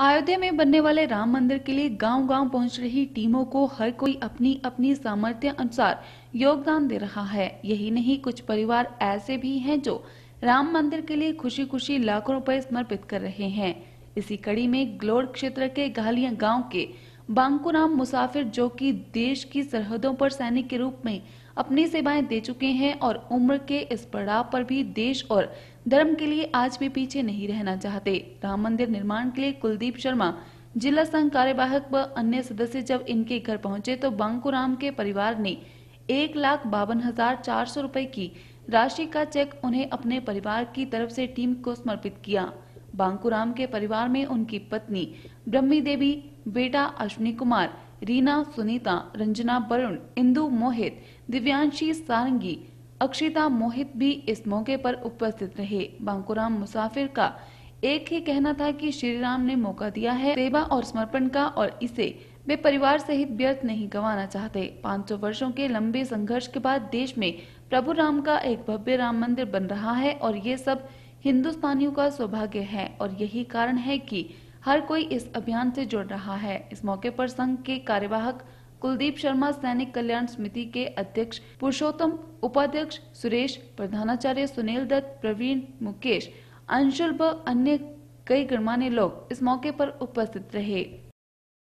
अयोध्या में बनने वाले राम मंदिर के लिए गांव-गांव पहुंच रही टीमों को हर कोई अपनी अपनी सामर्थ्य अनुसार योगदान दे रहा है यही नहीं कुछ परिवार ऐसे भी हैं जो राम मंदिर के लिए खुशी खुशी लाखों रुपए समर्पित कर रहे हैं इसी कड़ी में ग्लोर क्षेत्र के गहलिया गांव के बांकुराम मुसाफिर जो कि देश की सरहदों पर सैनिक के रूप में अपनी सेवाएं दे चुके हैं और उम्र के इस पड़ाव पर भी देश और धर्म के लिए आज भी पीछे नहीं रहना चाहते राम मंदिर निर्माण के लिए कुलदीप शर्मा जिला संघ कार्यवाहक व अन्य सदस्य जब इनके घर पहुंचे तो बांकुराम के परिवार ने एक लाख बावन हजार चार सौ रूपए की राशि का चेक उन्हें अपने परिवार की तरफ से टीम को समर्पित किया बांकुराम के परिवार में उनकी पत्नी ब्रह्मी देवी बेटा अश्विनी कुमार रीना सुनीता रंजना वरुण इंदु मोहित दिव्यांशी सारंगी अक्षिता मोहित भी इस मौके पर उपस्थित रहे बांकुराम मुसाफिर का एक ही कहना था कि श्री राम ने मौका दिया है सेवा और समर्पण का और इसे वे परिवार सहित व्यर्थ नहीं गंवाना चाहते 500 वर्षों के लंबे संघर्ष के बाद देश में प्रभु राम का एक भव्य राम मंदिर बन रहा है और ये सब हिंदुस्तानियों का सौभाग्य है और यही कारण है कि हर कोई इस अभियान से जुड़ रहा है इस मौके पर संघ के कार्यवाहक कुलदीप शर्मा सैनिक कल्याण समिति के अध्यक्ष पुरुषोत्तम उपाध्यक्ष सुरेश प्रधानाचार्य सुनील दत्त प्रवीण मुकेश अंशुल व अन्य कई गणमान्य लोग इस मौके पर उपस्थित रहे